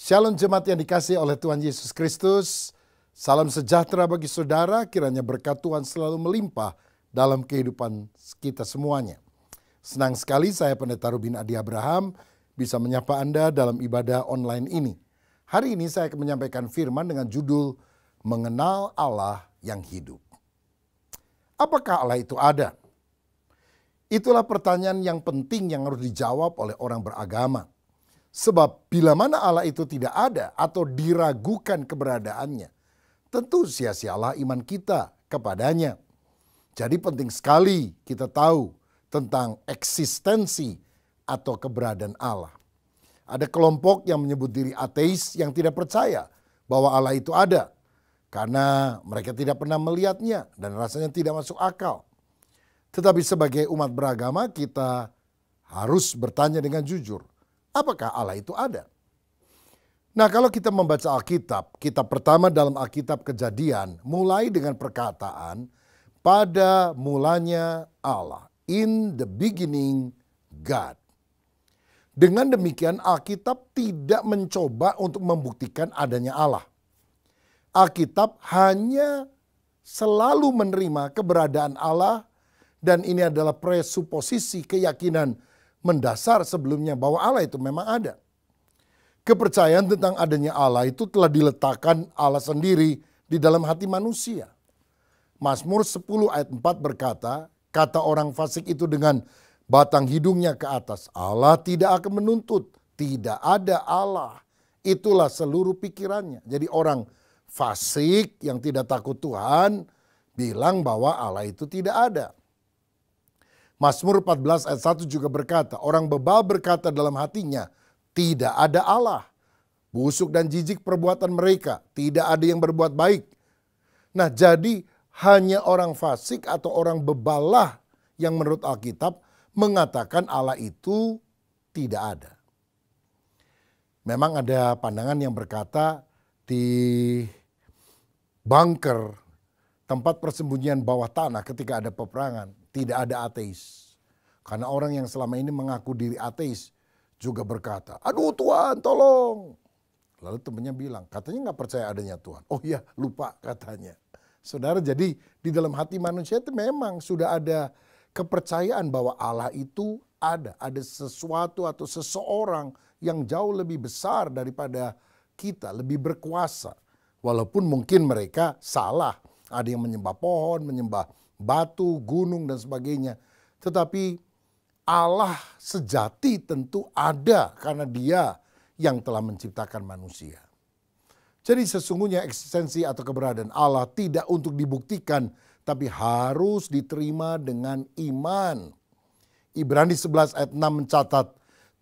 Shalom jemaat yang dikasih oleh Tuhan Yesus Kristus. Salam sejahtera bagi saudara, kiranya berkat Tuhan selalu melimpah dalam kehidupan kita semuanya. Senang sekali saya Pendeta Rubin Adi Abraham bisa menyapa Anda dalam ibadah online ini. Hari ini saya akan menyampaikan firman dengan judul Mengenal Allah yang Hidup. Apakah Allah itu ada? Itulah pertanyaan yang penting yang harus dijawab oleh orang beragama Sebab bila mana Allah itu tidak ada atau diragukan keberadaannya, tentu sia-sialah iman kita kepadanya. Jadi penting sekali kita tahu tentang eksistensi atau keberadaan Allah. Ada kelompok yang menyebut diri ateis yang tidak percaya bahwa Allah itu ada karena mereka tidak pernah melihatnya dan rasanya tidak masuk akal. Tetapi sebagai umat beragama kita harus bertanya dengan jujur Apakah Allah itu ada? Nah, kalau kita membaca Alkitab, kitab pertama dalam Alkitab Kejadian mulai dengan perkataan pada mulanya Allah. In the beginning God. Dengan demikian Alkitab tidak mencoba untuk membuktikan adanya Allah. Alkitab hanya selalu menerima keberadaan Allah dan ini adalah presuposisi keyakinan mendasar sebelumnya bahwa Allah itu memang ada. Kepercayaan tentang adanya Allah itu telah diletakkan Allah sendiri di dalam hati manusia. Mazmur 10 ayat 4 berkata, kata orang fasik itu dengan batang hidungnya ke atas, Allah tidak akan menuntut, tidak ada Allah. Itulah seluruh pikirannya. Jadi orang fasik yang tidak takut Tuhan bilang bahwa Allah itu tidak ada. Mazmur 14 ayat 1 juga berkata, orang bebal berkata dalam hatinya, tidak ada Allah. Busuk dan jijik perbuatan mereka, tidak ada yang berbuat baik. Nah jadi hanya orang fasik atau orang bebalah yang menurut Alkitab mengatakan Allah itu tidak ada. Memang ada pandangan yang berkata di bunker tempat persembunyian bawah tanah ketika ada peperangan tidak ada ateis. Karena orang yang selama ini mengaku diri ateis juga berkata, aduh Tuhan tolong. Lalu temannya bilang, katanya nggak percaya adanya Tuhan. Oh iya lupa katanya. Saudara jadi di dalam hati manusia itu memang sudah ada kepercayaan bahwa Allah itu ada. Ada sesuatu atau seseorang yang jauh lebih besar daripada kita, lebih berkuasa. Walaupun mungkin mereka salah. Ada yang menyembah pohon, menyembah batu, gunung dan sebagainya. Tetapi Allah sejati tentu ada karena dia yang telah menciptakan manusia. Jadi sesungguhnya eksistensi atau keberadaan Allah tidak untuk dibuktikan tapi harus diterima dengan iman. Ibrani 11 ayat 6 mencatat,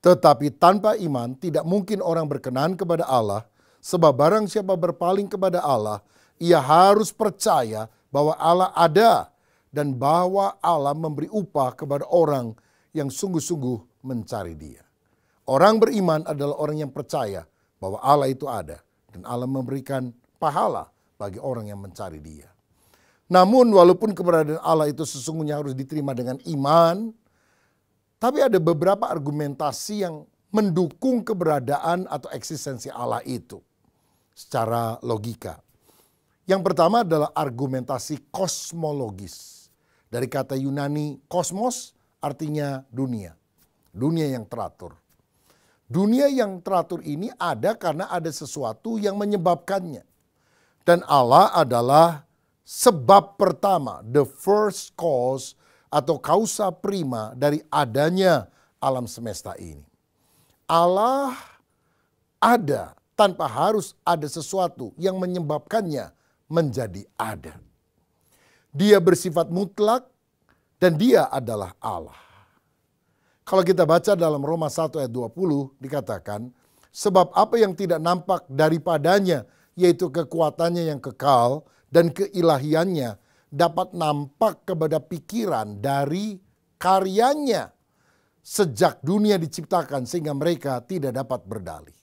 tetapi tanpa iman tidak mungkin orang berkenan kepada Allah, sebab barang siapa berpaling kepada Allah, ia harus percaya bahwa Allah ada dan bahwa Allah memberi upah kepada orang yang sungguh-sungguh mencari Dia. Orang beriman adalah orang yang percaya bahwa Allah itu ada dan Allah memberikan pahala bagi orang yang mencari Dia. Namun walaupun keberadaan Allah itu sesungguhnya harus diterima dengan iman, tapi ada beberapa argumentasi yang mendukung keberadaan atau eksistensi Allah itu secara logika. Yang pertama adalah argumentasi kosmologis dari kata Yunani kosmos artinya dunia. Dunia yang teratur. Dunia yang teratur ini ada karena ada sesuatu yang menyebabkannya. Dan Allah adalah sebab pertama, the first cause atau kausa prima dari adanya alam semesta ini. Allah ada tanpa harus ada sesuatu yang menyebabkannya menjadi ada. Dia bersifat mutlak dan dia adalah Allah. Kalau kita baca dalam Roma 1 ayat 20 dikatakan, sebab apa yang tidak nampak daripadanya yaitu kekuatannya yang kekal dan keilahiannya dapat nampak kepada pikiran dari karyanya sejak dunia diciptakan sehingga mereka tidak dapat berdalih.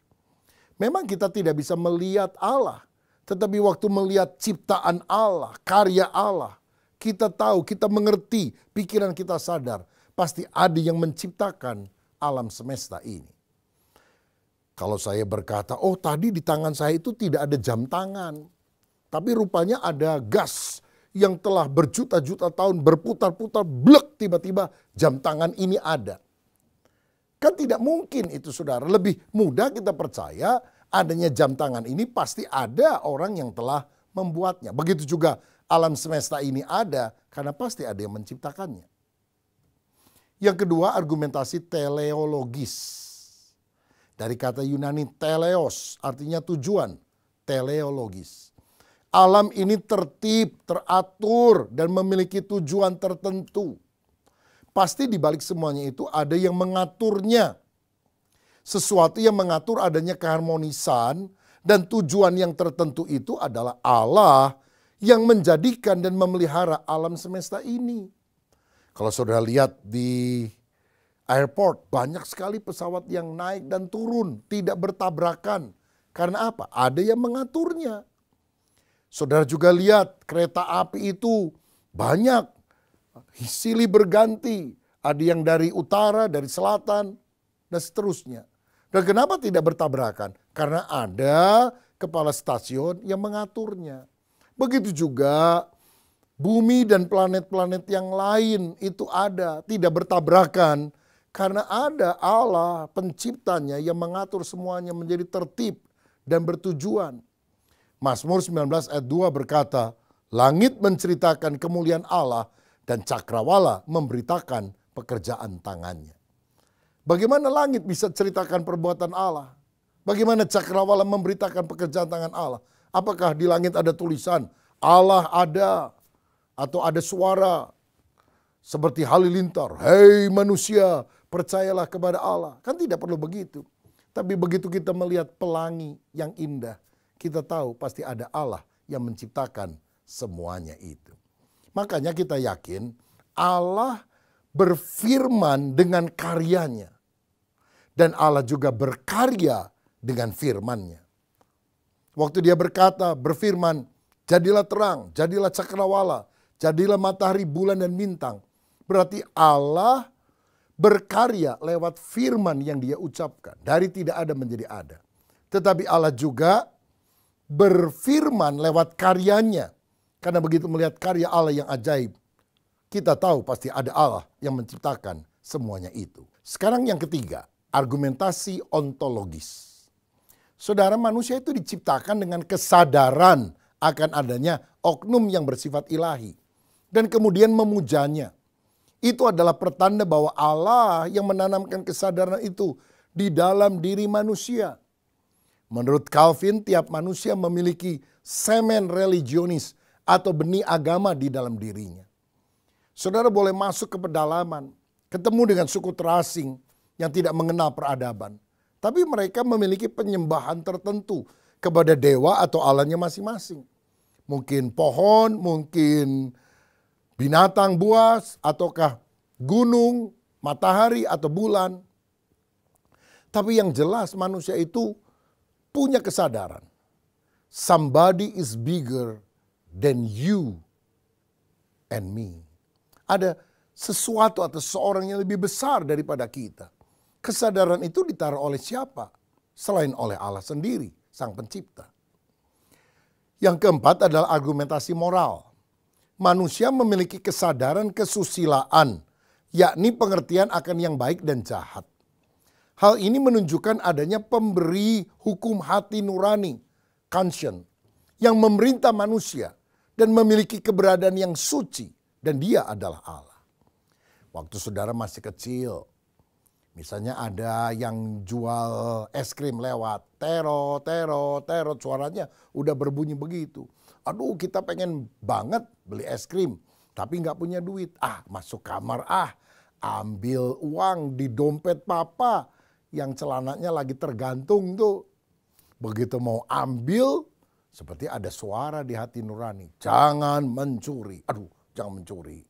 Memang kita tidak bisa melihat Allah, tetapi waktu melihat ciptaan Allah, karya Allah, kita tahu, kita mengerti, pikiran kita sadar, pasti ada yang menciptakan alam semesta ini. Kalau saya berkata, "Oh, tadi di tangan saya itu tidak ada jam tangan." Tapi rupanya ada gas yang telah berjuta-juta tahun berputar-putar, blek tiba-tiba jam tangan ini ada. Kan tidak mungkin itu saudara, lebih mudah kita percaya adanya jam tangan ini pasti ada orang yang telah membuatnya. Begitu juga alam semesta ini ada karena pasti ada yang menciptakannya. Yang kedua argumentasi teleologis. Dari kata Yunani teleos artinya tujuan, teleologis. Alam ini tertib, teratur dan memiliki tujuan tertentu. Pasti di balik semuanya itu ada yang mengaturnya. Sesuatu yang mengatur adanya keharmonisan dan tujuan yang tertentu itu adalah Allah yang menjadikan dan memelihara alam semesta ini. Kalau saudara lihat di airport, banyak sekali pesawat yang naik dan turun, tidak bertabrakan. Karena apa? Ada yang mengaturnya. Saudara juga lihat kereta api itu banyak, silih berganti. Ada yang dari utara, dari selatan, dan seterusnya. Dan kenapa tidak bertabrakan? Karena ada kepala stasiun yang mengaturnya. Begitu juga bumi dan planet-planet yang lain itu ada, tidak bertabrakan. Karena ada Allah penciptanya yang mengatur semuanya menjadi tertib dan bertujuan. Mazmur 19 ayat 2 berkata, Langit menceritakan kemuliaan Allah dan cakrawala memberitakan pekerjaan tangannya. Bagaimana langit bisa ceritakan perbuatan Allah? Bagaimana cakrawala memberitakan pekerjaan tangan Allah? Apakah di langit ada tulisan Allah ada atau ada suara seperti halilintar, "Hei manusia, percayalah kepada Allah." Kan tidak perlu begitu. Tapi begitu kita melihat pelangi yang indah, kita tahu pasti ada Allah yang menciptakan semuanya itu. Makanya kita yakin Allah berfirman dengan karyanya dan Allah juga berkarya dengan FirmanNya. Waktu dia berkata, berfirman, jadilah terang, jadilah cakrawala, jadilah matahari, bulan, dan bintang. Berarti Allah berkarya lewat firman yang dia ucapkan. Dari tidak ada menjadi ada. Tetapi Allah juga berfirman lewat karyanya. Karena begitu melihat karya Allah yang ajaib, kita tahu pasti ada Allah yang menciptakan semuanya itu. Sekarang yang ketiga, argumentasi ontologis. Saudara manusia itu diciptakan dengan kesadaran akan adanya oknum yang bersifat ilahi. Dan kemudian memujanya. Itu adalah pertanda bahwa Allah yang menanamkan kesadaran itu di dalam diri manusia. Menurut Calvin, tiap manusia memiliki semen religionis atau benih agama di dalam dirinya. Saudara boleh masuk ke pedalaman, ketemu dengan suku terasing yang tidak mengenal peradaban. Tapi mereka memiliki penyembahan tertentu kepada dewa atau alanya masing-masing. Mungkin pohon, mungkin binatang buas, ataukah gunung, matahari, atau bulan. Tapi yang jelas manusia itu punya kesadaran. Somebody is bigger than you and me. Ada sesuatu atau seorang yang lebih besar daripada kita kesadaran itu ditaruh oleh siapa? Selain oleh Allah sendiri, Sang Pencipta. Yang keempat adalah argumentasi moral. Manusia memiliki kesadaran kesusilaan, yakni pengertian akan yang baik dan jahat. Hal ini menunjukkan adanya pemberi hukum hati nurani, conscience, yang memerintah manusia dan memiliki keberadaan yang suci, dan dia adalah Allah. Waktu saudara masih kecil, Misalnya ada yang jual es krim lewat, tero, tero, tero, suaranya udah berbunyi begitu. Aduh kita pengen banget beli es krim, tapi nggak punya duit. Ah masuk kamar ah, ambil uang di dompet papa yang celananya lagi tergantung tuh. Begitu mau ambil, seperti ada suara di hati nurani. Jangan mencuri. Aduh, jangan mencuri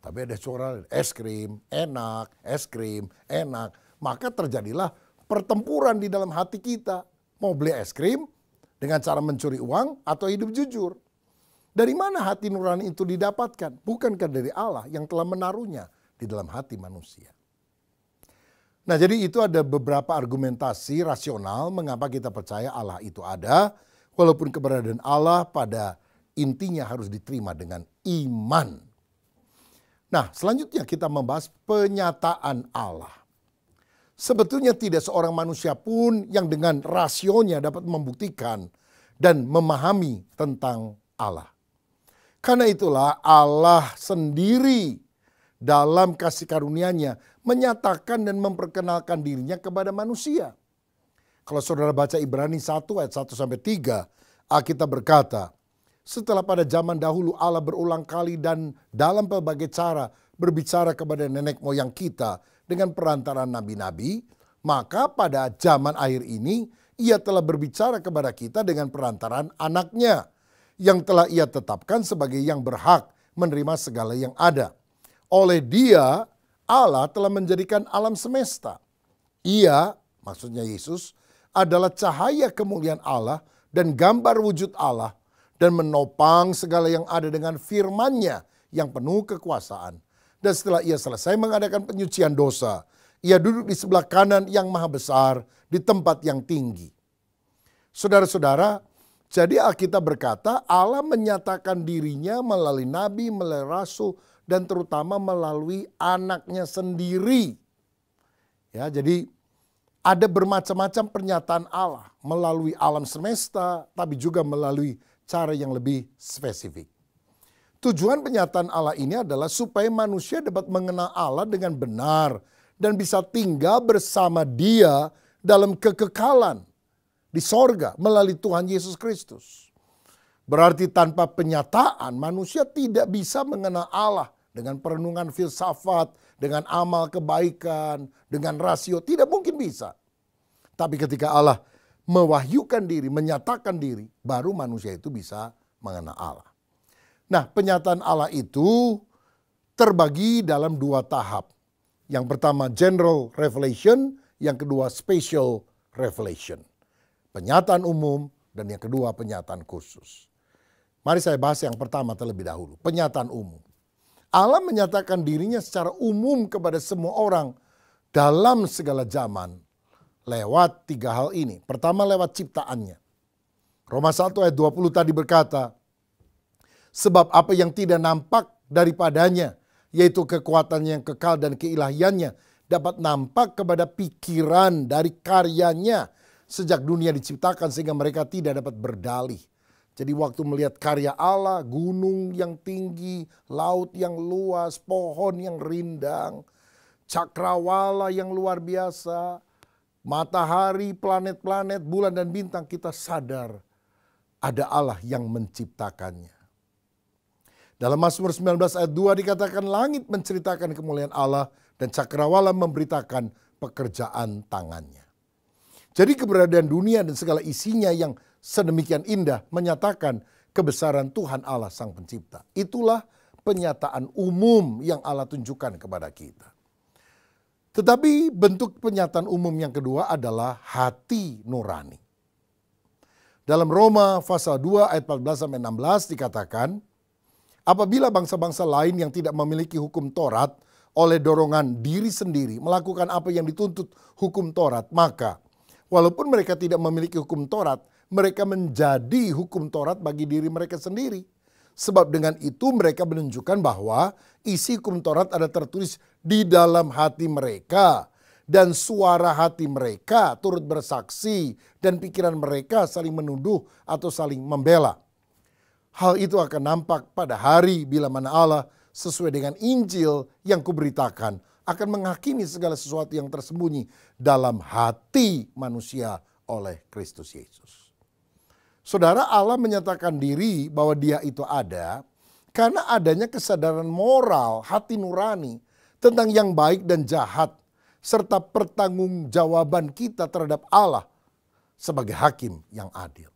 tapi ada suara es krim, enak, es krim, enak. Maka terjadilah pertempuran di dalam hati kita. Mau beli es krim dengan cara mencuri uang atau hidup jujur. Dari mana hati nurani itu didapatkan? Bukankah dari Allah yang telah menaruhnya di dalam hati manusia? Nah, jadi itu ada beberapa argumentasi rasional mengapa kita percaya Allah itu ada, walaupun keberadaan Allah pada intinya harus diterima dengan iman. Nah, selanjutnya kita membahas penyataan Allah. Sebetulnya tidak seorang manusia pun yang dengan rasionya dapat membuktikan dan memahami tentang Allah. Karena itulah Allah sendiri dalam kasih karunia-Nya menyatakan dan memperkenalkan dirinya kepada manusia. Kalau saudara baca Ibrani 1 ayat 1 sampai 3, kita berkata, setelah pada zaman dahulu Allah berulang kali dan dalam berbagai cara berbicara kepada nenek moyang kita dengan perantaraan nabi-nabi, maka pada zaman akhir ini ia telah berbicara kepada kita dengan perantaran anaknya yang telah ia tetapkan sebagai yang berhak menerima segala yang ada. Oleh dia Allah telah menjadikan alam semesta. Ia, maksudnya Yesus, adalah cahaya kemuliaan Allah dan gambar wujud Allah dan menopang segala yang ada dengan firman-Nya yang penuh kekuasaan. Dan setelah ia selesai mengadakan penyucian dosa, ia duduk di sebelah kanan yang maha besar di tempat yang tinggi. Saudara-saudara, jadi Alkitab berkata Allah menyatakan dirinya melalui nabi, melalui rasul, dan terutama melalui anaknya sendiri. Ya, jadi ada bermacam-macam pernyataan Allah melalui alam semesta, tapi juga melalui cara yang lebih spesifik. Tujuan penyataan Allah ini adalah supaya manusia dapat mengenal Allah dengan benar dan bisa tinggal bersama Dia dalam kekekalan di sorga melalui Tuhan Yesus Kristus. Berarti tanpa penyataan manusia tidak bisa mengenal Allah dengan perenungan filsafat, dengan amal kebaikan, dengan rasio. Tidak mungkin bisa. Tapi ketika Allah mewahyukan diri, menyatakan diri, baru manusia itu bisa mengenal Allah. Nah, penyataan Allah itu terbagi dalam dua tahap. Yang pertama general revelation, yang kedua special revelation. Penyataan umum dan yang kedua penyataan khusus. Mari saya bahas yang pertama terlebih dahulu, penyataan umum. Allah menyatakan dirinya secara umum kepada semua orang dalam segala zaman lewat tiga hal ini. Pertama lewat ciptaannya. Roma 1 ayat 20 tadi berkata, Sebab apa yang tidak nampak daripadanya, yaitu kekuatan yang kekal dan keilahiannya, dapat nampak kepada pikiran dari karyanya sejak dunia diciptakan sehingga mereka tidak dapat berdalih. Jadi waktu melihat karya Allah, gunung yang tinggi, laut yang luas, pohon yang rindang, cakrawala yang luar biasa, matahari, planet-planet, bulan dan bintang kita sadar ada Allah yang menciptakannya. Dalam Mazmur 19 ayat 2 dikatakan langit menceritakan kemuliaan Allah dan cakrawala memberitakan pekerjaan tangannya. Jadi keberadaan dunia dan segala isinya yang sedemikian indah menyatakan kebesaran Tuhan Allah Sang Pencipta. Itulah penyataan umum yang Allah tunjukkan kepada kita. Tetapi bentuk penyataan umum yang kedua adalah hati nurani. Dalam Roma pasal 2 ayat 14 sampai 16 dikatakan, apabila bangsa-bangsa lain yang tidak memiliki hukum Taurat oleh dorongan diri sendiri melakukan apa yang dituntut hukum Taurat, maka walaupun mereka tidak memiliki hukum Taurat, mereka menjadi hukum Taurat bagi diri mereka sendiri. Sebab dengan itu mereka menunjukkan bahwa isi hukum Taurat ada tertulis di dalam hati mereka. Dan suara hati mereka turut bersaksi dan pikiran mereka saling menuduh atau saling membela. Hal itu akan nampak pada hari bila mana Allah sesuai dengan Injil yang kuberitakan akan menghakimi segala sesuatu yang tersembunyi dalam hati manusia oleh Kristus Yesus. Saudara Allah menyatakan diri bahwa dia itu ada karena adanya kesadaran moral hati nurani tentang yang baik dan jahat serta pertanggungjawaban kita terhadap Allah sebagai hakim yang adil.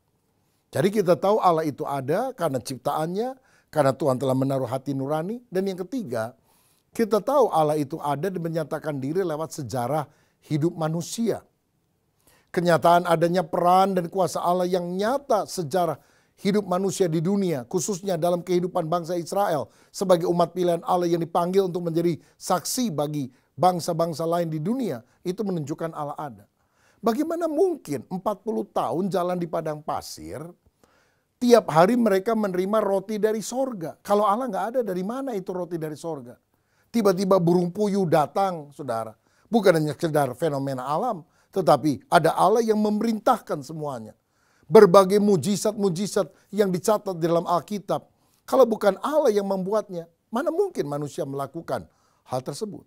Jadi kita tahu Allah itu ada karena ciptaannya, karena Tuhan telah menaruh hati nurani dan yang ketiga, kita tahu Allah itu ada dan menyatakan diri lewat sejarah hidup manusia. Kenyataan adanya peran dan kuasa Allah yang nyata sejarah hidup manusia di dunia, khususnya dalam kehidupan bangsa Israel sebagai umat pilihan Allah yang dipanggil untuk menjadi saksi bagi bangsa-bangsa lain di dunia, itu menunjukkan Allah ada. Bagaimana mungkin 40 tahun jalan di padang pasir, tiap hari mereka menerima roti dari sorga. Kalau Allah nggak ada, dari mana itu roti dari sorga? Tiba-tiba burung puyuh datang, saudara. Bukan hanya sekedar fenomena alam, tetapi ada Allah yang memerintahkan semuanya. Berbagai mujizat-mujizat yang dicatat di dalam Alkitab. Kalau bukan Allah yang membuatnya, mana mungkin manusia melakukan hal tersebut.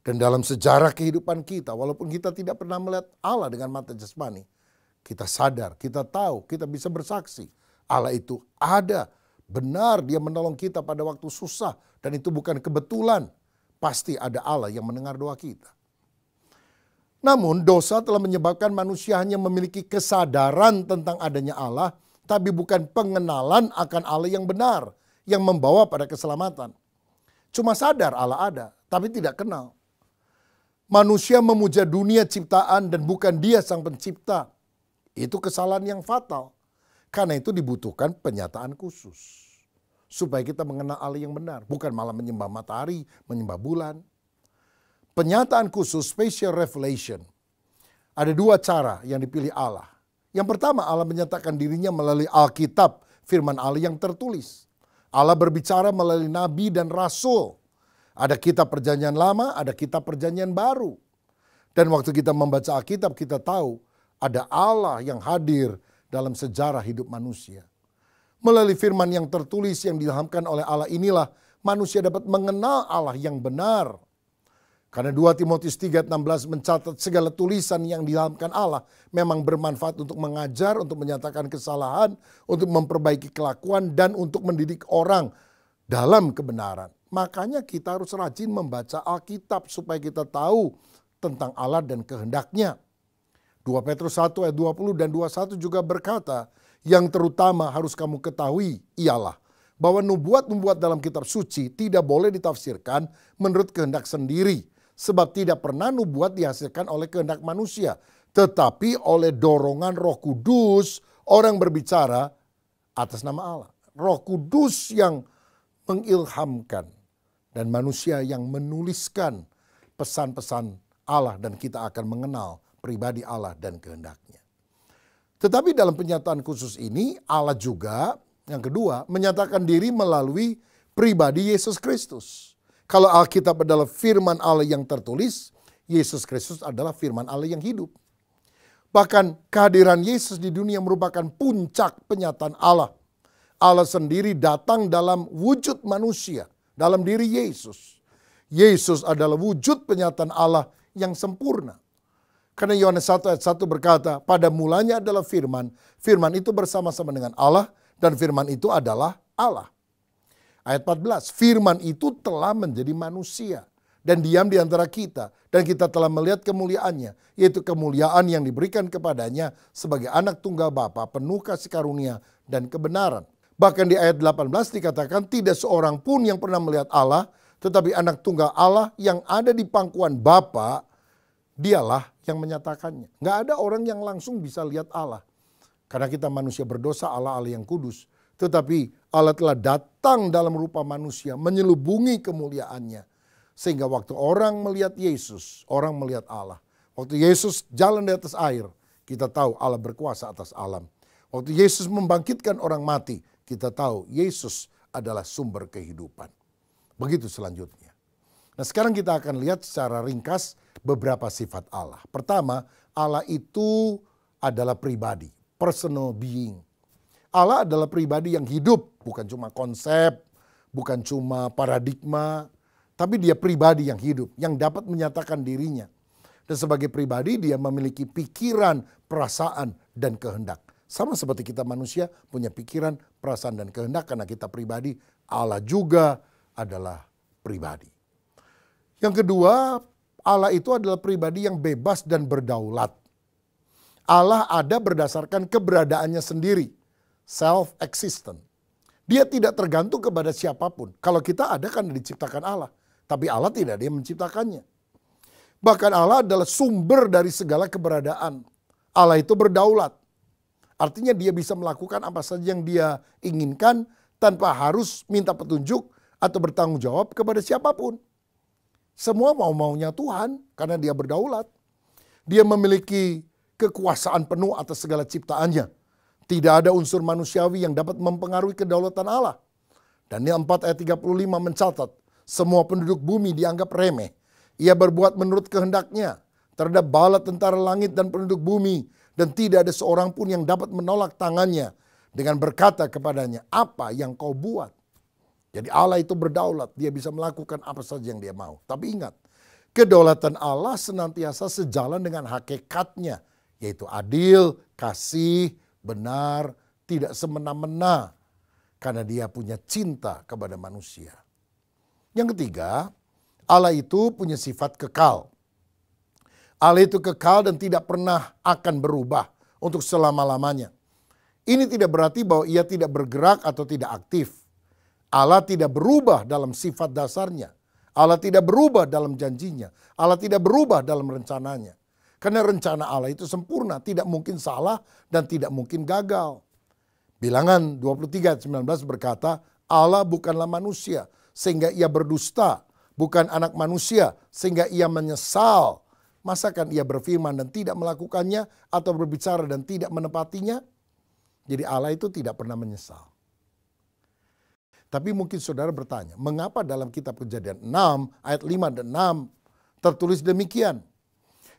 Dan dalam sejarah kehidupan kita, walaupun kita tidak pernah melihat Allah dengan mata jasmani, kita sadar, kita tahu, kita bisa bersaksi. Allah itu ada, benar dia menolong kita pada waktu susah dan itu bukan kebetulan. Pasti ada Allah yang mendengar doa kita. Namun dosa telah menyebabkan manusia hanya memiliki kesadaran tentang adanya Allah, tapi bukan pengenalan akan Allah yang benar, yang membawa pada keselamatan. Cuma sadar Allah ada, tapi tidak kenal. Manusia memuja dunia ciptaan dan bukan dia sang pencipta. Itu kesalahan yang fatal. Karena itu dibutuhkan penyataan khusus. Supaya kita mengenal Allah yang benar. Bukan malah menyembah matahari, menyembah bulan. Penyataan khusus special revelation. Ada dua cara yang dipilih Allah. Yang pertama Allah menyatakan dirinya melalui Alkitab, firman Allah yang tertulis. Allah berbicara melalui nabi dan rasul. Ada kitab perjanjian lama, ada kitab perjanjian baru. Dan waktu kita membaca Alkitab kita tahu ada Allah yang hadir dalam sejarah hidup manusia. Melalui firman yang tertulis yang diilhamkan oleh Allah inilah manusia dapat mengenal Allah yang benar karena 2 Timotius 3:16 mencatat segala tulisan yang dilakukan Allah memang bermanfaat untuk mengajar, untuk menyatakan kesalahan, untuk memperbaiki kelakuan dan untuk mendidik orang dalam kebenaran. Makanya kita harus rajin membaca Alkitab supaya kita tahu tentang Allah dan kehendaknya. 2 Petrus 1 ayat 20 dan 21 juga berkata, yang terutama harus kamu ketahui ialah bahwa nubuat-nubuat dalam kitab suci tidak boleh ditafsirkan menurut kehendak sendiri, Sebab tidak pernah nubuat dihasilkan oleh kehendak manusia. Tetapi oleh dorongan roh kudus orang berbicara atas nama Allah. Roh kudus yang mengilhamkan dan manusia yang menuliskan pesan-pesan Allah dan kita akan mengenal pribadi Allah dan kehendaknya. Tetapi dalam penyataan khusus ini Allah juga yang kedua menyatakan diri melalui pribadi Yesus Kristus. Kalau Alkitab adalah firman Allah yang tertulis, Yesus Kristus adalah firman Allah yang hidup. Bahkan kehadiran Yesus di dunia merupakan puncak penyataan Allah. Allah sendiri datang dalam wujud manusia, dalam diri Yesus. Yesus adalah wujud penyataan Allah yang sempurna. Karena Yohanes 1 ayat 1 berkata, pada mulanya adalah firman, firman itu bersama-sama dengan Allah, dan firman itu adalah Allah. Ayat 14, firman itu telah menjadi manusia dan diam di antara kita dan kita telah melihat kemuliaannya yaitu kemuliaan yang diberikan kepadanya sebagai anak tunggal Bapa penuh kasih karunia dan kebenaran. Bahkan di ayat 18 dikatakan tidak seorang pun yang pernah melihat Allah tetapi anak tunggal Allah yang ada di pangkuan Bapa dialah yang menyatakannya. Nggak ada orang yang langsung bisa lihat Allah. Karena kita manusia berdosa, Allah Allah yang kudus. Tetapi Allah telah datang dalam rupa manusia, menyelubungi kemuliaannya. Sehingga waktu orang melihat Yesus, orang melihat Allah. Waktu Yesus jalan di atas air, kita tahu Allah berkuasa atas alam. Waktu Yesus membangkitkan orang mati, kita tahu Yesus adalah sumber kehidupan. Begitu selanjutnya. Nah sekarang kita akan lihat secara ringkas beberapa sifat Allah. Pertama, Allah itu adalah pribadi, personal being. Allah adalah pribadi yang hidup, bukan cuma konsep, bukan cuma paradigma, tapi dia pribadi yang hidup, yang dapat menyatakan dirinya. Dan sebagai pribadi dia memiliki pikiran, perasaan, dan kehendak. Sama seperti kita manusia punya pikiran, perasaan, dan kehendak karena kita pribadi, Allah juga adalah pribadi. Yang kedua, Allah itu adalah pribadi yang bebas dan berdaulat. Allah ada berdasarkan keberadaannya sendiri self-existent. Dia tidak tergantung kepada siapapun. Kalau kita ada kan diciptakan Allah. Tapi Allah tidak, dia menciptakannya. Bahkan Allah adalah sumber dari segala keberadaan. Allah itu berdaulat. Artinya dia bisa melakukan apa saja yang dia inginkan tanpa harus minta petunjuk atau bertanggung jawab kepada siapapun. Semua mau-maunya Tuhan karena dia berdaulat. Dia memiliki kekuasaan penuh atas segala ciptaannya tidak ada unsur manusiawi yang dapat mempengaruhi kedaulatan Allah. Daniel 4 ayat 35 mencatat, semua penduduk bumi dianggap remeh. Ia berbuat menurut kehendaknya terhadap bala tentara langit dan penduduk bumi dan tidak ada seorang pun yang dapat menolak tangannya dengan berkata kepadanya, apa yang kau buat? Jadi Allah itu berdaulat, dia bisa melakukan apa saja yang dia mau. Tapi ingat, kedaulatan Allah senantiasa sejalan dengan hakikatnya, yaitu adil, kasih, benar, tidak semena-mena karena dia punya cinta kepada manusia. Yang ketiga, Allah itu punya sifat kekal. Allah itu kekal dan tidak pernah akan berubah untuk selama-lamanya. Ini tidak berarti bahwa ia tidak bergerak atau tidak aktif. Allah tidak berubah dalam sifat dasarnya. Allah tidak berubah dalam janjinya. Allah tidak berubah dalam rencananya. Karena rencana Allah itu sempurna, tidak mungkin salah dan tidak mungkin gagal. Bilangan 23 19 berkata, Allah bukanlah manusia sehingga ia berdusta, bukan anak manusia sehingga ia menyesal. Masakan ia berfirman dan tidak melakukannya atau berbicara dan tidak menepatinya? Jadi Allah itu tidak pernah menyesal. Tapi mungkin saudara bertanya, mengapa dalam kitab kejadian 6 ayat 5 dan 6 tertulis demikian?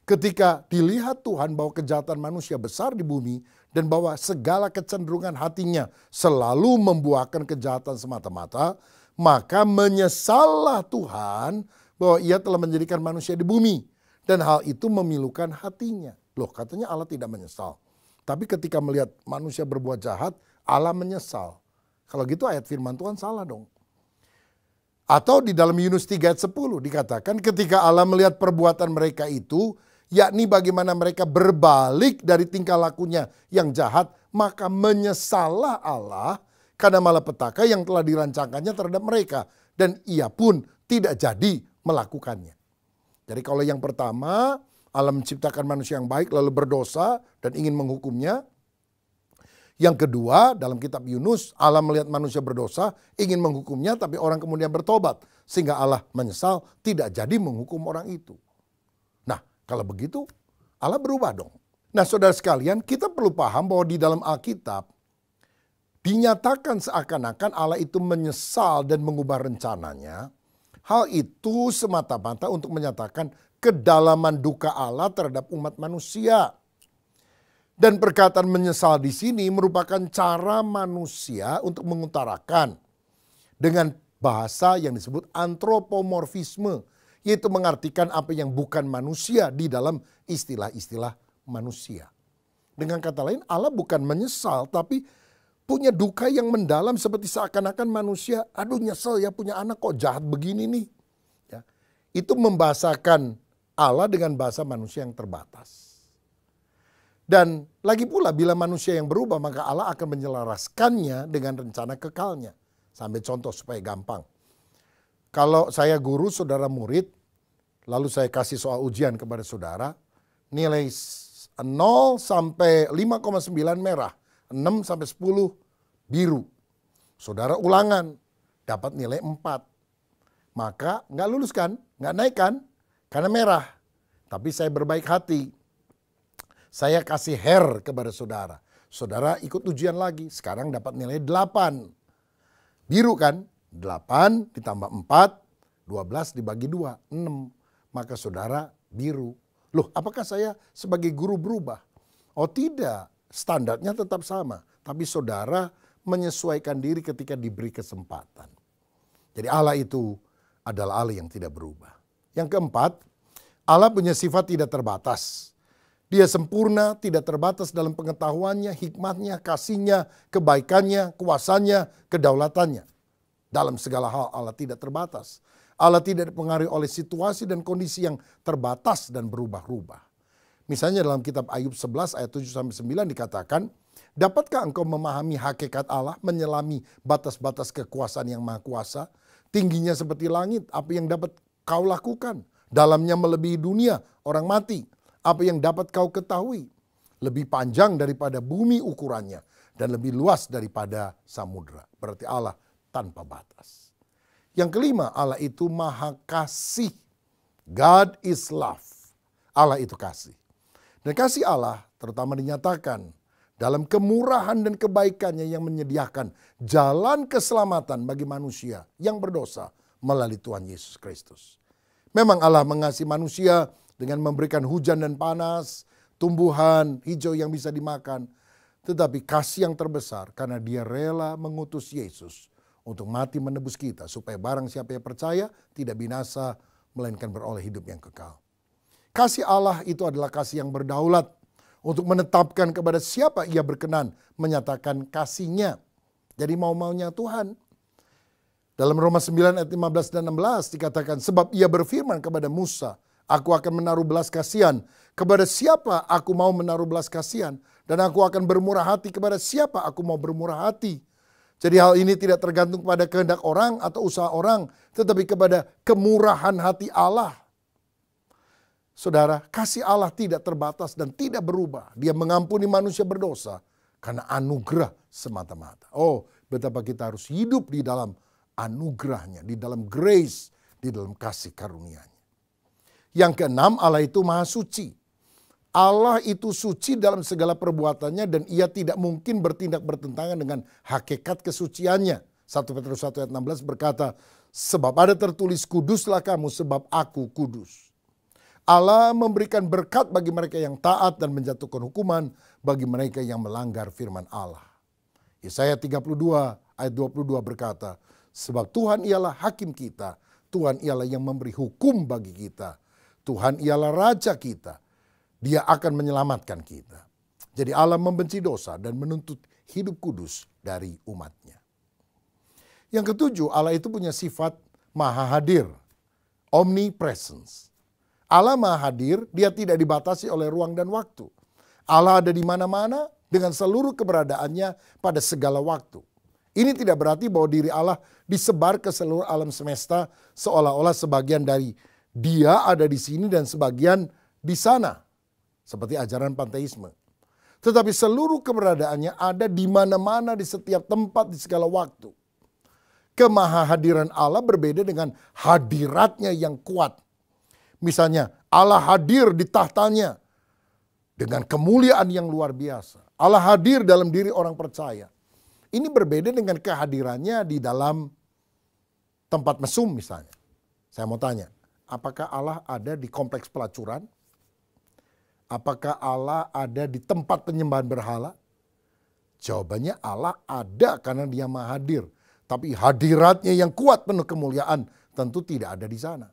Ketika dilihat Tuhan bahwa kejahatan manusia besar di bumi dan bahwa segala kecenderungan hatinya selalu membuahkan kejahatan semata-mata, maka menyesallah Tuhan bahwa ia telah menjadikan manusia di bumi dan hal itu memilukan hatinya. Loh, katanya Allah tidak menyesal. Tapi ketika melihat manusia berbuat jahat, Allah menyesal. Kalau gitu ayat firman Tuhan salah dong. Atau di dalam Yunus 3 ayat 10 dikatakan ketika Allah melihat perbuatan mereka itu, yakni bagaimana mereka berbalik dari tingkah lakunya yang jahat, maka menyesallah Allah karena malapetaka yang telah dirancangkannya terhadap mereka dan ia pun tidak jadi melakukannya. Jadi kalau yang pertama Allah menciptakan manusia yang baik lalu berdosa dan ingin menghukumnya. Yang kedua dalam kitab Yunus Allah melihat manusia berdosa ingin menghukumnya tapi orang kemudian bertobat. Sehingga Allah menyesal tidak jadi menghukum orang itu. Kalau begitu, Allah berubah dong. Nah saudara sekalian, kita perlu paham bahwa di dalam Alkitab, dinyatakan seakan-akan Allah itu menyesal dan mengubah rencananya. Hal itu semata-mata untuk menyatakan kedalaman duka Allah terhadap umat manusia. Dan perkataan menyesal di sini merupakan cara manusia untuk mengutarakan dengan bahasa yang disebut antropomorfisme yaitu mengartikan apa yang bukan manusia di dalam istilah-istilah manusia. Dengan kata lain, Allah bukan menyesal, tapi punya duka yang mendalam seperti seakan-akan manusia, aduh nyesel ya punya anak kok jahat begini nih. Ya. Itu membahasakan Allah dengan bahasa manusia yang terbatas. Dan lagi pula bila manusia yang berubah maka Allah akan menyelaraskannya dengan rencana kekalnya. Sampai contoh supaya gampang. Kalau saya guru, saudara murid, lalu saya kasih soal ujian kepada saudara, nilai 0 sampai 5,9 merah, 6 sampai 10 biru. Saudara ulangan, dapat nilai 4. Maka nggak lulus kan, nggak naik kan, karena merah. Tapi saya berbaik hati. Saya kasih hair kepada saudara. Saudara ikut ujian lagi, sekarang dapat nilai 8. Biru kan, 8 ditambah 4, 12 dibagi 2, 6. Maka saudara biru. Loh, apakah saya sebagai guru berubah? Oh tidak, standarnya tetap sama. Tapi saudara menyesuaikan diri ketika diberi kesempatan. Jadi Allah itu adalah Allah yang tidak berubah. Yang keempat, Allah punya sifat tidak terbatas. Dia sempurna, tidak terbatas dalam pengetahuannya, hikmatnya, kasihnya, kebaikannya, kuasanya, kedaulatannya. Dalam segala hal Allah tidak terbatas. Allah tidak dipengaruhi oleh situasi dan kondisi yang terbatas dan berubah-ubah. Misalnya dalam kitab Ayub 11 ayat 7 sampai 9 dikatakan, "Dapatkah engkau memahami hakikat Allah, menyelami batas-batas kekuasaan yang Maha Kuasa? Tingginya seperti langit, apa yang dapat kau lakukan? Dalamnya melebihi dunia, orang mati. Apa yang dapat kau ketahui? Lebih panjang daripada bumi ukurannya dan lebih luas daripada samudra." Berarti Allah tanpa batas. Yang kelima, Allah itu maha kasih. God is love. Allah itu kasih. Dan kasih Allah terutama dinyatakan dalam kemurahan dan kebaikannya yang menyediakan jalan keselamatan bagi manusia yang berdosa melalui Tuhan Yesus Kristus. Memang Allah mengasihi manusia dengan memberikan hujan dan panas, tumbuhan hijau yang bisa dimakan, tetapi kasih yang terbesar karena dia rela mengutus Yesus untuk mati menebus kita supaya barang siapa yang percaya tidak binasa melainkan beroleh hidup yang kekal. Kasih Allah itu adalah kasih yang berdaulat untuk menetapkan kepada siapa ia berkenan menyatakan kasihnya. Jadi mau-maunya Tuhan. Dalam Roma 9 ayat 15 dan 16 dikatakan sebab ia berfirman kepada Musa, aku akan menaruh belas kasihan kepada siapa aku mau menaruh belas kasihan dan aku akan bermurah hati kepada siapa aku mau bermurah hati jadi hal ini tidak tergantung kepada kehendak orang atau usaha orang, tetapi kepada kemurahan hati Allah. Saudara, kasih Allah tidak terbatas dan tidak berubah. Dia mengampuni manusia berdosa karena anugerah semata-mata. Oh, betapa kita harus hidup di dalam anugerahnya, di dalam grace, di dalam kasih karunia-Nya. Yang keenam, Allah itu maha suci. Allah itu suci dalam segala perbuatannya dan ia tidak mungkin bertindak bertentangan dengan hakikat kesuciannya. 1 Petrus 1 ayat 16 berkata, sebab ada tertulis kuduslah kamu sebab aku kudus. Allah memberikan berkat bagi mereka yang taat dan menjatuhkan hukuman bagi mereka yang melanggar firman Allah. Yesaya 32 ayat 22 berkata, sebab Tuhan ialah hakim kita, Tuhan ialah yang memberi hukum bagi kita, Tuhan ialah raja kita, dia akan menyelamatkan kita. Jadi Allah membenci dosa dan menuntut hidup kudus dari umatnya. Yang ketujuh, Allah itu punya sifat maha hadir, omnipresence. Allah maha hadir, dia tidak dibatasi oleh ruang dan waktu. Allah ada di mana-mana dengan seluruh keberadaannya pada segala waktu. Ini tidak berarti bahwa diri Allah disebar ke seluruh alam semesta seolah-olah sebagian dari dia ada di sini dan sebagian di sana seperti ajaran panteisme. Tetapi seluruh keberadaannya ada di mana-mana di setiap tempat di segala waktu. Kemahahadiran Allah berbeda dengan hadiratnya yang kuat. Misalnya Allah hadir di tahtanya dengan kemuliaan yang luar biasa. Allah hadir dalam diri orang percaya. Ini berbeda dengan kehadirannya di dalam tempat mesum misalnya. Saya mau tanya, apakah Allah ada di kompleks pelacuran? Apakah Allah ada di tempat penyembahan berhala? Jawabannya Allah ada karena dia Mahadir, Tapi hadiratnya yang kuat penuh kemuliaan tentu tidak ada di sana.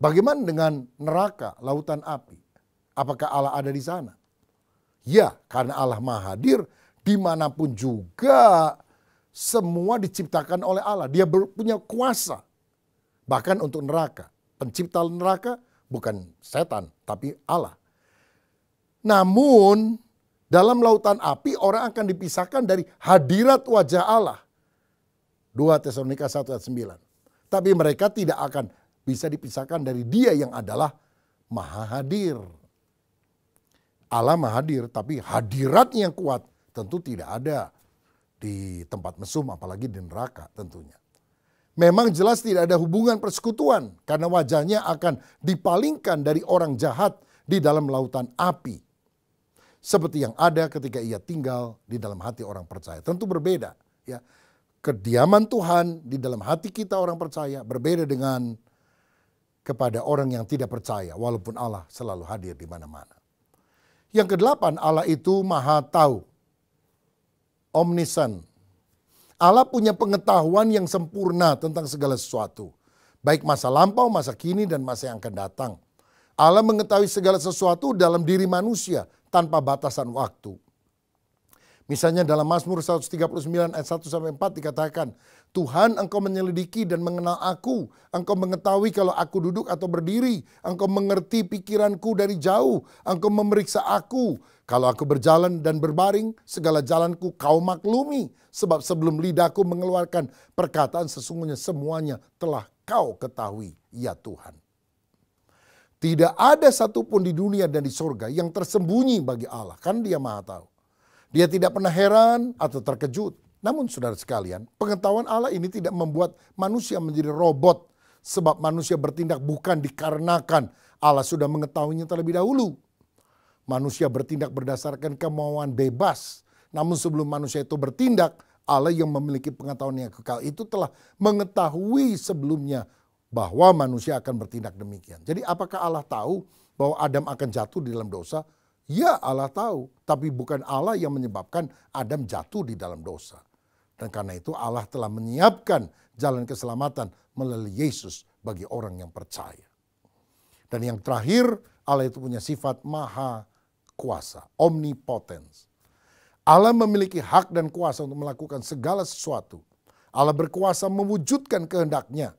Bagaimana dengan neraka, lautan api? Apakah Allah ada di sana? Ya, karena Allah Mahadir dimanapun juga semua diciptakan oleh Allah. Dia punya kuasa. Bahkan untuk neraka. Pencipta neraka bukan setan, tapi Allah. Namun dalam lautan api orang akan dipisahkan dari hadirat wajah Allah. 2 Tesalonika 1 ayat 9. Tapi mereka tidak akan bisa dipisahkan dari dia yang adalah maha hadir. Allah maha hadir, tapi hadiratnya yang kuat tentu tidak ada di tempat mesum apalagi di neraka tentunya. Memang jelas tidak ada hubungan persekutuan karena wajahnya akan dipalingkan dari orang jahat di dalam lautan api seperti yang ada ketika ia tinggal di dalam hati orang percaya. Tentu berbeda ya. Kediaman Tuhan di dalam hati kita orang percaya berbeda dengan kepada orang yang tidak percaya walaupun Allah selalu hadir di mana-mana. Yang kedelapan Allah itu maha tahu. Omnisan. Allah punya pengetahuan yang sempurna tentang segala sesuatu. Baik masa lampau, masa kini, dan masa yang akan datang. Allah mengetahui segala sesuatu dalam diri manusia tanpa batasan waktu. Misalnya dalam Mazmur 139 ayat 1 sampai 4 dikatakan, Tuhan engkau menyelidiki dan mengenal aku, engkau mengetahui kalau aku duduk atau berdiri, engkau mengerti pikiranku dari jauh, engkau memeriksa aku, kalau aku berjalan dan berbaring, segala jalanku kau maklumi, sebab sebelum lidahku mengeluarkan perkataan sesungguhnya semuanya telah kau ketahui, ya Tuhan. Tidak ada satupun di dunia dan di sorga yang tersembunyi bagi Allah. Kan dia maha tahu. Dia tidak pernah heran atau terkejut. Namun saudara sekalian, pengetahuan Allah ini tidak membuat manusia menjadi robot. Sebab manusia bertindak bukan dikarenakan Allah sudah mengetahuinya terlebih dahulu. Manusia bertindak berdasarkan kemauan bebas. Namun sebelum manusia itu bertindak, Allah yang memiliki pengetahuan yang kekal itu telah mengetahui sebelumnya bahwa manusia akan bertindak demikian. Jadi apakah Allah tahu bahwa Adam akan jatuh di dalam dosa? Ya Allah tahu, tapi bukan Allah yang menyebabkan Adam jatuh di dalam dosa. Dan karena itu Allah telah menyiapkan jalan keselamatan melalui Yesus bagi orang yang percaya. Dan yang terakhir, Allah itu punya sifat maha kuasa, omnipotens. Allah memiliki hak dan kuasa untuk melakukan segala sesuatu. Allah berkuasa mewujudkan kehendaknya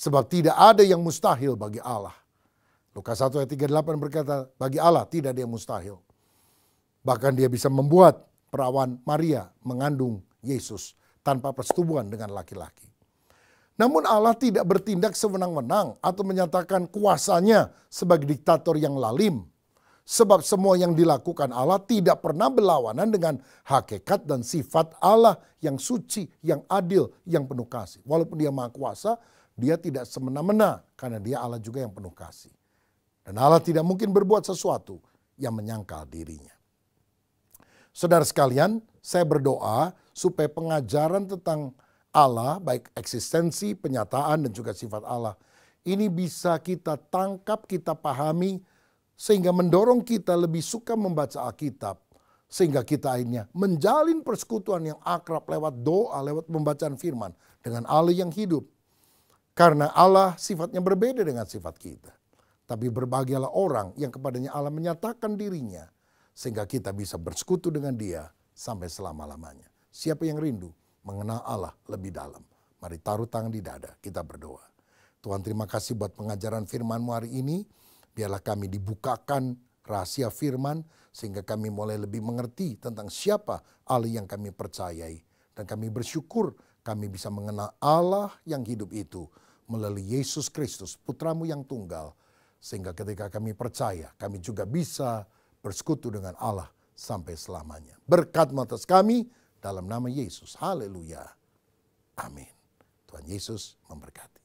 Sebab tidak ada yang mustahil bagi Allah. Lukas 1 ayat 38 berkata, bagi Allah tidak ada yang mustahil. Bahkan dia bisa membuat perawan Maria mengandung Yesus tanpa persetubuhan dengan laki-laki. Namun Allah tidak bertindak sewenang-wenang atau menyatakan kuasanya sebagai diktator yang lalim. Sebab semua yang dilakukan Allah tidak pernah berlawanan dengan hakikat dan sifat Allah yang suci, yang adil, yang penuh kasih. Walaupun dia maha kuasa, dia tidak semena-mena karena dia Allah juga yang penuh kasih. Dan Allah tidak mungkin berbuat sesuatu yang menyangkal dirinya. Saudara sekalian, saya berdoa supaya pengajaran tentang Allah, baik eksistensi, penyataan, dan juga sifat Allah, ini bisa kita tangkap, kita pahami, sehingga mendorong kita lebih suka membaca Alkitab, sehingga kita akhirnya menjalin persekutuan yang akrab lewat doa, lewat pembacaan firman dengan Allah yang hidup, karena Allah sifatnya berbeda dengan sifat kita. Tapi berbahagialah orang yang kepadanya Allah menyatakan dirinya. Sehingga kita bisa bersekutu dengan dia sampai selama-lamanya. Siapa yang rindu mengenal Allah lebih dalam. Mari taruh tangan di dada, kita berdoa. Tuhan terima kasih buat pengajaran Firmanmu hari ini. Biarlah kami dibukakan rahasia firman sehingga kami mulai lebih mengerti tentang siapa Allah yang kami percayai. Dan kami bersyukur kami bisa mengenal Allah yang hidup itu melalui Yesus Kristus, putramu yang tunggal. Sehingga ketika kami percaya, kami juga bisa bersekutu dengan Allah sampai selamanya. Berkat atas kami dalam nama Yesus. Haleluya. Amin. Tuhan Yesus memberkati.